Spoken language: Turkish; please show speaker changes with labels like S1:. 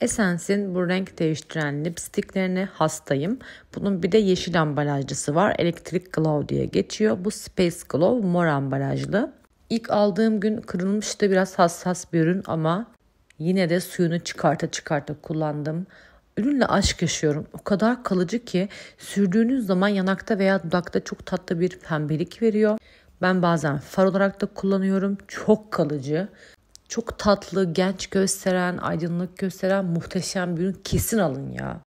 S1: Essence'in bu renk değiştiren lipstiklerine hastayım. Bunun bir de yeşil ambalajcısı var. Electric Glow diye geçiyor. Bu Space Glow mor ambalajlı. İlk aldığım gün kırılmıştı biraz hassas bir ürün ama yine de suyunu çıkarta çıkarta kullandım. Ürünle aşk yaşıyorum. O kadar kalıcı ki sürdüğünüz zaman yanakta veya dudakta çok tatlı bir pembelik veriyor. Ben bazen far olarak da kullanıyorum. Çok kalıcı çok tatlı, genç gösteren, aydınlık gösteren muhteşem bir ürün kesin alın ya.